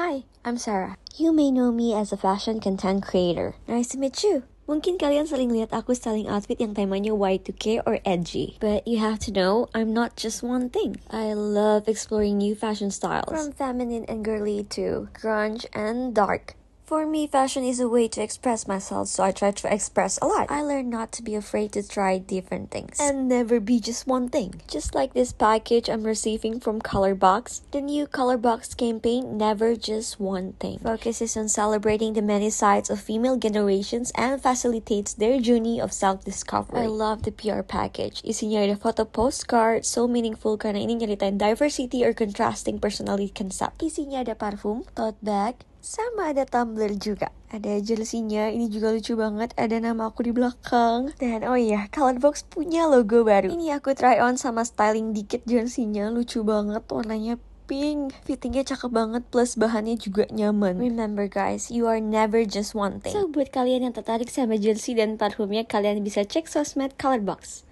Hi, I'm Sarah. You may know me as a fashion content creator. Nice to meet you. Mungkin kalian saling lihat aku styling outfit yang temanya Y2K or edgy. But you have to know, I'm not just one thing. I love exploring new fashion styles. From feminine and girly to grunge and dark. For me, fashion is a way to express myself, so I try to express a lot. I learned not to be afraid to try different things and never be just one thing. Just like this package I'm receiving from Colorbox, the new Colorbox campaign, Never Just One Thing, focuses on celebrating the many sides of female generations and facilitates their journey of self discovery. I love the PR package. in ada photo postcard, so meaningful karena ini nyeritain diversity or contrasting personality concept. Isinya ada parfum, tote bag, sama ada tumbler juga ada Jersinya ini juga lucu banget ada nama aku di belakang dan oh iya Colored Box punya logo baru ini aku try on sama styling dikit Jersinya lucu banget warnanya pink. Fittingnya cakep banget plus bahannya juga nyaman. Remember guys, you are never just one thing. So buat kalian yang tertarik sama jersey dan parfumnya, kalian bisa cek sosmed Colorbox.